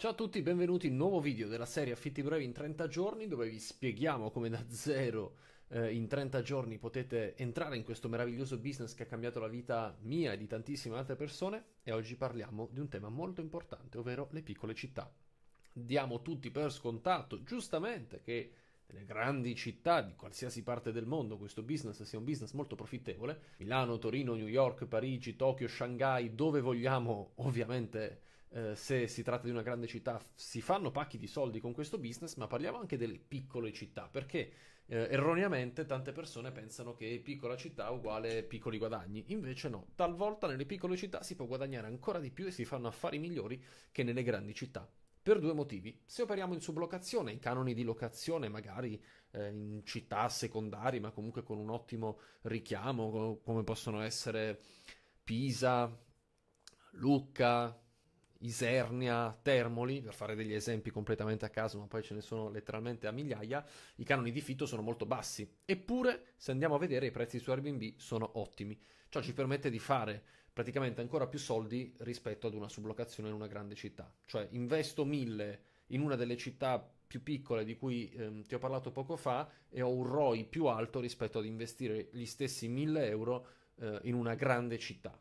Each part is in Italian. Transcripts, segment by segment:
Ciao a tutti, benvenuti in un nuovo video della serie Affitti brevi in 30 giorni dove vi spieghiamo come da zero eh, in 30 giorni potete entrare in questo meraviglioso business che ha cambiato la vita mia e di tantissime altre persone e oggi parliamo di un tema molto importante, ovvero le piccole città. Diamo tutti per scontato, giustamente, che nelle grandi città di qualsiasi parte del mondo questo business sia un business molto profittevole. Milano, Torino, New York, Parigi, Tokyo, Shanghai, dove vogliamo ovviamente eh, se si tratta di una grande città, si fanno pacchi di soldi con questo business, ma parliamo anche delle piccole città, perché eh, erroneamente tante persone pensano che piccola città uguale piccoli guadagni, invece no, talvolta nelle piccole città si può guadagnare ancora di più e si fanno affari migliori che nelle grandi città. Per due motivi. Se operiamo in sublocazione, i canoni di locazione, magari eh, in città secondari, ma comunque con un ottimo richiamo, come possono essere Pisa, Lucca, Isernia, Termoli, per fare degli esempi completamente a caso, ma poi ce ne sono letteralmente a migliaia, i canoni di fitto sono molto bassi. Eppure, se andiamo a vedere, i prezzi su Airbnb sono ottimi. Ciò ci permette di fare praticamente ancora più soldi rispetto ad una sublocazione in una grande città. Cioè, investo 1000 in una delle città più piccole di cui ehm, ti ho parlato poco fa e ho un ROI più alto rispetto ad investire gli stessi 1000 euro eh, in una grande città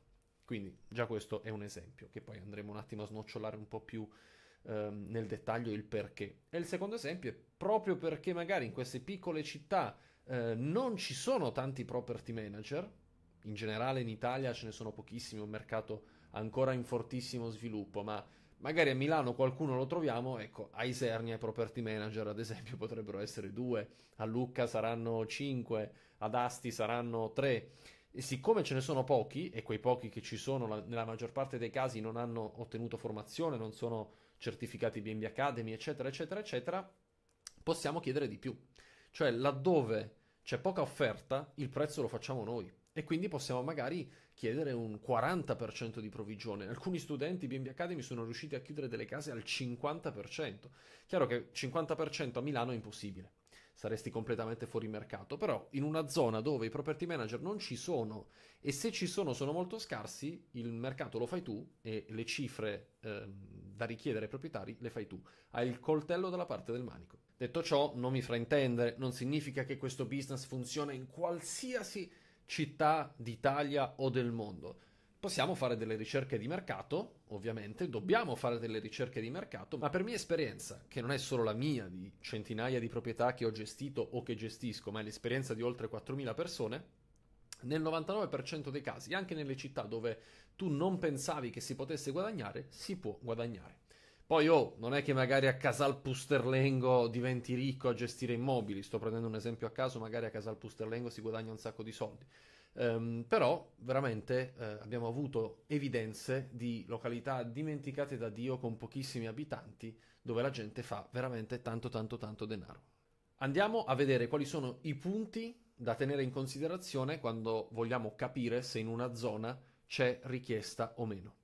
quindi già questo è un esempio, che poi andremo un attimo a snocciolare un po' più ehm, nel dettaglio il perché. E il secondo esempio è proprio perché magari in queste piccole città eh, non ci sono tanti property manager, in generale in Italia ce ne sono pochissimi, un mercato ancora in fortissimo sviluppo, ma magari a Milano qualcuno lo troviamo, ecco, a Isernia i property manager ad esempio potrebbero essere due, a Lucca saranno cinque, ad Asti saranno tre e siccome ce ne sono pochi, e quei pochi che ci sono la, nella maggior parte dei casi non hanno ottenuto formazione, non sono certificati BNB Academy, eccetera, eccetera, eccetera, possiamo chiedere di più. Cioè, laddove c'è poca offerta, il prezzo lo facciamo noi e quindi possiamo magari chiedere un 40% di provvigione. Alcuni studenti BNB Academy sono riusciti a chiudere delle case al 50%. Chiaro che 50% a Milano è impossibile saresti completamente fuori mercato, però in una zona dove i property manager non ci sono e se ci sono sono molto scarsi, il mercato lo fai tu e le cifre eh, da richiedere ai proprietari le fai tu. Hai il coltello dalla parte del manico. Detto ciò, non mi fraintendere, non significa che questo business funziona in qualsiasi città d'Italia o del mondo. Possiamo fare delle ricerche di mercato, ovviamente, dobbiamo fare delle ricerche di mercato, ma per mia esperienza, che non è solo la mia di centinaia di proprietà che ho gestito o che gestisco, ma è l'esperienza di oltre 4.000 persone, nel 99% dei casi, anche nelle città dove tu non pensavi che si potesse guadagnare, si può guadagnare. Poi, oh, non è che magari a Casal Pusterlengo diventi ricco a gestire immobili. Sto prendendo un esempio a caso, magari a Casal Pusterlengo si guadagna un sacco di soldi. Um, però veramente eh, abbiamo avuto evidenze di località dimenticate da Dio con pochissimi abitanti dove la gente fa veramente tanto tanto tanto denaro. Andiamo a vedere quali sono i punti da tenere in considerazione quando vogliamo capire se in una zona c'è richiesta o meno.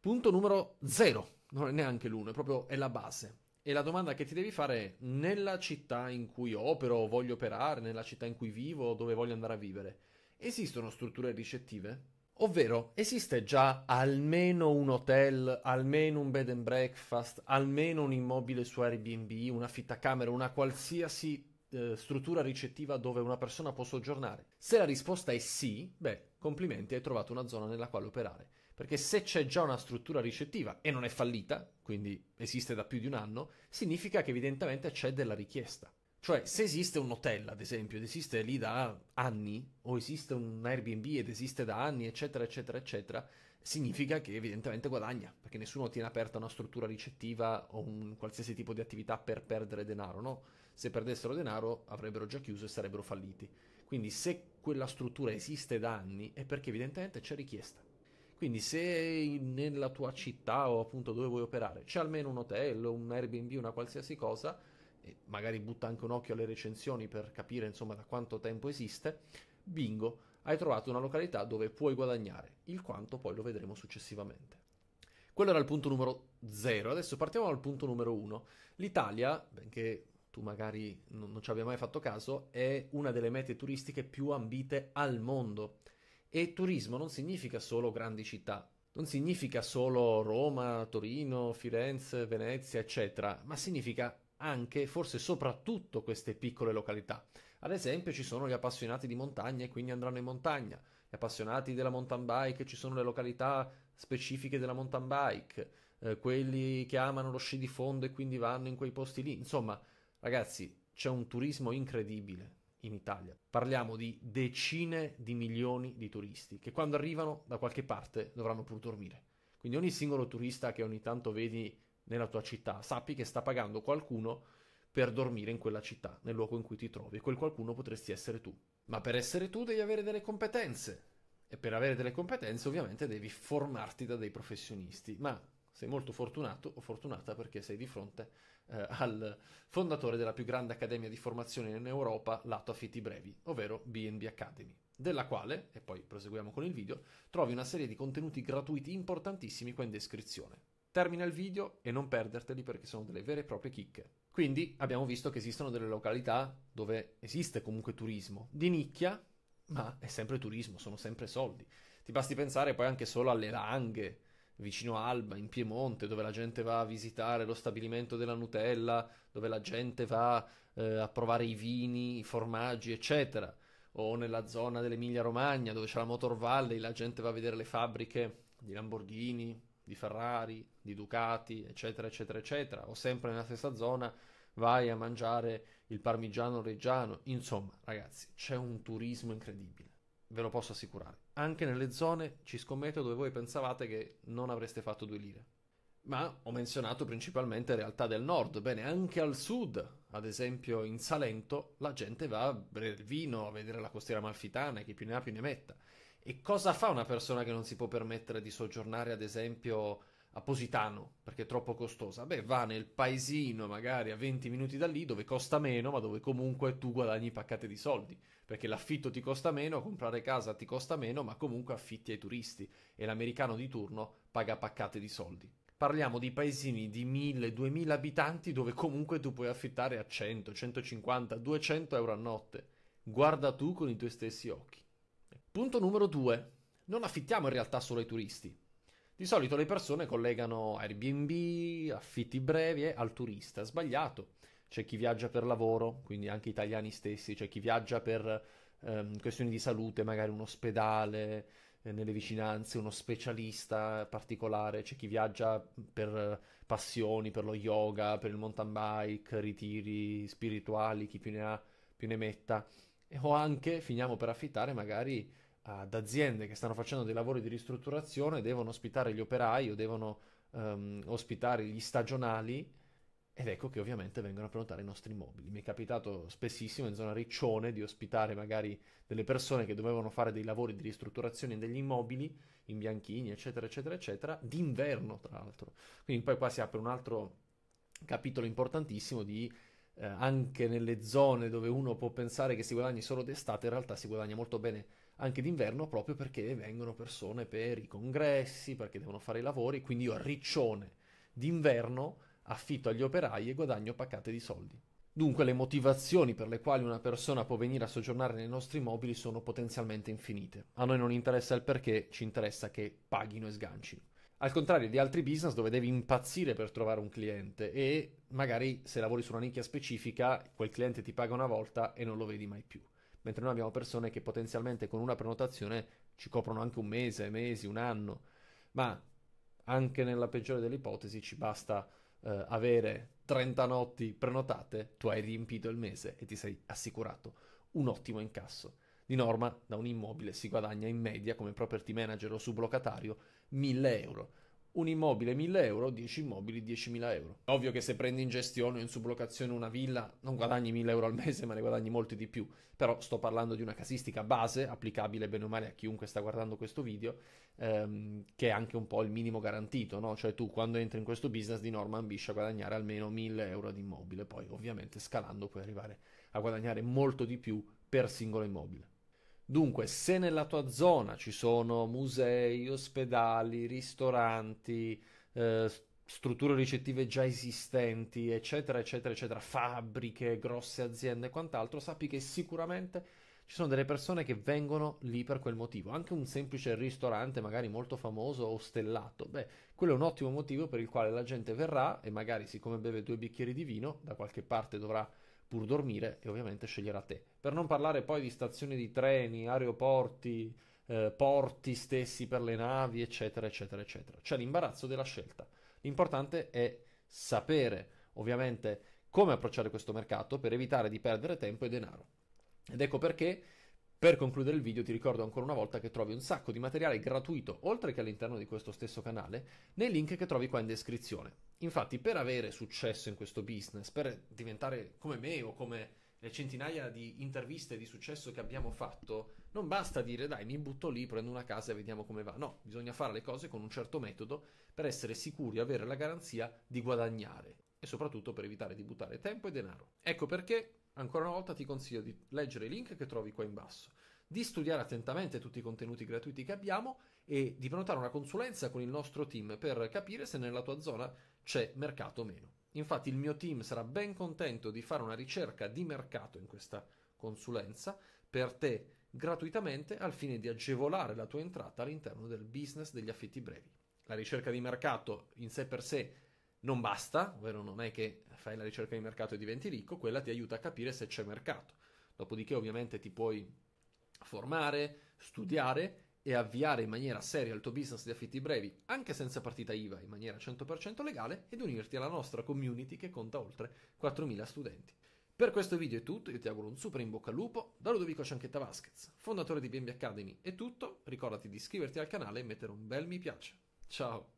Punto numero zero, non è neanche l'uno, è proprio è la base. E la domanda che ti devi fare è nella città in cui opero, voglio operare, nella città in cui vivo, dove voglio andare a vivere esistono strutture ricettive? Ovvero, esiste già almeno un hotel, almeno un bed and breakfast, almeno un immobile su Airbnb, una fittacamera, una qualsiasi eh, struttura ricettiva dove una persona può soggiornare? Se la risposta è sì, beh, complimenti, hai trovato una zona nella quale operare. Perché se c'è già una struttura ricettiva e non è fallita, quindi esiste da più di un anno, significa che evidentemente c'è della richiesta. Cioè, se esiste un hotel, ad esempio, ed esiste lì da anni, o esiste un Airbnb ed esiste da anni, eccetera, eccetera, eccetera, significa che evidentemente guadagna, perché nessuno tiene aperta una struttura ricettiva o un qualsiasi tipo di attività per perdere denaro, no? Se perdessero denaro avrebbero già chiuso e sarebbero falliti. Quindi se quella struttura esiste da anni è perché evidentemente c'è richiesta. Quindi se nella tua città o appunto dove vuoi operare c'è almeno un hotel, un Airbnb, una qualsiasi cosa, e magari butta anche un occhio alle recensioni per capire insomma da quanto tempo esiste, bingo, hai trovato una località dove puoi guadagnare, il quanto poi lo vedremo successivamente. Quello era il punto numero 0, adesso partiamo dal punto numero 1. L'Italia, benché tu magari non, non ci abbia mai fatto caso, è una delle mete turistiche più ambite al mondo. E turismo non significa solo grandi città, non significa solo Roma, Torino, Firenze, Venezia, eccetera, ma significa anche, forse soprattutto, queste piccole località. Ad esempio ci sono gli appassionati di montagna e quindi andranno in montagna, gli appassionati della mountain bike, ci sono le località specifiche della mountain bike, eh, quelli che amano lo sci di fondo e quindi vanno in quei posti lì. Insomma, ragazzi, c'è un turismo incredibile in Italia. Parliamo di decine di milioni di turisti che quando arrivano da qualche parte dovranno pur dormire. Quindi ogni singolo turista che ogni tanto vedi nella tua città, sappi che sta pagando qualcuno per dormire in quella città, nel luogo in cui ti trovi, e quel qualcuno potresti essere tu. Ma per essere tu devi avere delle competenze e per avere delle competenze ovviamente devi formarti da dei professionisti, ma sei molto fortunato o fortunata perché sei di fronte eh, al fondatore della più grande accademia di formazione in Europa, lato affitti brevi, ovvero BNB Academy della quale, e poi proseguiamo con il video, trovi una serie di contenuti gratuiti importantissimi qua in descrizione. Termina il video e non perderteli perché sono delle vere e proprie chicche. Quindi abbiamo visto che esistono delle località dove esiste comunque turismo di nicchia, mm. ma è sempre turismo, sono sempre soldi. Ti basti pensare poi anche solo alle Langhe, vicino Alba, in Piemonte, dove la gente va a visitare lo stabilimento della Nutella, dove la gente va eh, a provare i vini, i formaggi, eccetera. O nella zona dell'Emilia Romagna, dove c'è la Motor Valley, la gente va a vedere le fabbriche di Lamborghini, di Ferrari, di Ducati, eccetera, eccetera, eccetera, o sempre nella stessa zona vai a mangiare il parmigiano reggiano. Insomma, ragazzi, c'è un turismo incredibile, ve lo posso assicurare. Anche nelle zone, ci scommetto, dove voi pensavate che non avreste fatto due lire. Ma ho menzionato principalmente realtà del nord, bene, anche al sud, ad esempio in Salento, la gente va a bere il vino, a vedere la costiera malfitana e chi più ne ha più ne metta. E cosa fa una persona che non si può permettere di soggiornare, ad esempio, a Positano perché è troppo costosa. Beh, va nel paesino magari a 20 minuti da lì dove costa meno, ma dove comunque tu guadagni paccate di soldi perché l'affitto ti costa meno, comprare casa ti costa meno, ma comunque affitti ai turisti e l'americano di turno paga paccate di soldi. Parliamo di paesini di 1000-2000 abitanti dove comunque tu puoi affittare a 100, 150, 200 euro a notte. Guarda tu con i tuoi stessi occhi. Punto numero 2. Non affittiamo in realtà solo ai turisti. Di solito le persone collegano Airbnb, affitti brevi eh, al turista. Sbagliato. C'è chi viaggia per lavoro, quindi anche italiani stessi, c'è chi viaggia per ehm, questioni di salute, magari un ospedale eh, nelle vicinanze, uno specialista particolare, c'è chi viaggia per passioni, per lo yoga, per il mountain bike, ritiri spirituali, chi più ne ha più ne metta. O anche finiamo per affittare magari ad aziende che stanno facendo dei lavori di ristrutturazione devono ospitare gli operai o devono um, ospitare gli stagionali ed ecco che ovviamente vengono a prenotare i nostri immobili. Mi è capitato spessissimo in zona Riccione di ospitare magari delle persone che dovevano fare dei lavori di ristrutturazione degli immobili in bianchini, eccetera, eccetera, eccetera, d'inverno tra l'altro. Quindi poi qua si apre un altro capitolo importantissimo di eh, anche nelle zone dove uno può pensare che si guadagni solo d'estate, in realtà si guadagna molto bene anche d'inverno proprio perché vengono persone per i congressi, perché devono fare i lavori, quindi io a riccione d'inverno affitto agli operai e guadagno paccate di soldi. Dunque le motivazioni per le quali una persona può venire a soggiornare nei nostri immobili sono potenzialmente infinite. A noi non interessa il perché, ci interessa che paghino e sgancino. Al contrario di altri business dove devi impazzire per trovare un cliente e magari se lavori su una nicchia specifica quel cliente ti paga una volta e non lo vedi mai più mentre noi abbiamo persone che potenzialmente con una prenotazione ci coprono anche un mese, mesi, un anno, ma anche nella peggiore delle ipotesi ci basta eh, avere 30 notti prenotate, tu hai riempito il mese e ti sei assicurato un ottimo incasso. Di norma, da un immobile si guadagna in media come property manager o sublocatario 1000 euro un immobile 1000 euro, 10 immobili 10.000 euro. Ovvio che se prendi in gestione o in sublocazione una villa non guadagni 1000 euro al mese, ma ne guadagni molti di più. Però sto parlando di una casistica base, applicabile bene o male a chiunque sta guardando questo video, ehm, che è anche un po' il minimo garantito, no? Cioè tu quando entri in questo business di norma ambisci a guadagnare almeno 1000 euro di immobile, poi ovviamente scalando puoi arrivare a guadagnare molto di più per singolo immobile. Dunque, se nella tua zona ci sono musei, ospedali, ristoranti, eh, strutture ricettive già esistenti, eccetera, eccetera, eccetera, fabbriche, grosse aziende e quant'altro, sappi che sicuramente ci sono delle persone che vengono lì per quel motivo. Anche un semplice ristorante, magari molto famoso o stellato, beh, quello è un ottimo motivo per il quale la gente verrà e magari, siccome beve due bicchieri di vino, da qualche parte dovrà pur dormire e ovviamente sceglierà te. Per non parlare poi di stazioni di treni, aeroporti, eh, porti stessi per le navi, eccetera, eccetera, eccetera. C'è l'imbarazzo della scelta. L'importante è sapere, ovviamente, come approcciare questo mercato per evitare di perdere tempo e denaro. Ed ecco perché per concludere il video ti ricordo ancora una volta che trovi un sacco di materiale gratuito, oltre che all'interno di questo stesso canale, nei link che trovi qua in descrizione. Infatti, per avere successo in questo business, per diventare come me o come le centinaia di interviste di successo che abbiamo fatto, non basta dire dai, mi butto lì, prendo una casa e vediamo come va. No, bisogna fare le cose con un certo metodo per essere sicuri, avere la garanzia di guadagnare e soprattutto per evitare di buttare tempo e denaro. Ecco perché Ancora una volta ti consiglio di leggere i link che trovi qua in basso, di studiare attentamente tutti i contenuti gratuiti che abbiamo e di prenotare una consulenza con il nostro team per capire se nella tua zona c'è mercato o meno. Infatti il mio team sarà ben contento di fare una ricerca di mercato in questa consulenza per te gratuitamente al fine di agevolare la tua entrata all'interno del business degli affitti brevi. La ricerca di mercato in sé per sé non basta, ovvero non è che fai la ricerca di mercato e diventi ricco, quella ti aiuta a capire se c'è mercato. Dopodiché ovviamente ti puoi formare, studiare e avviare in maniera seria il tuo business di affitti brevi, anche senza partita IVA, in maniera 100% legale, ed unirti alla nostra community che conta oltre 4.000 studenti. Per questo video è tutto, io ti auguro un super in bocca al lupo, da Ludovico Cianchetta Vasquez, fondatore di BMB Academy, è tutto, ricordati di iscriverti al canale e mettere un bel mi piace. Ciao!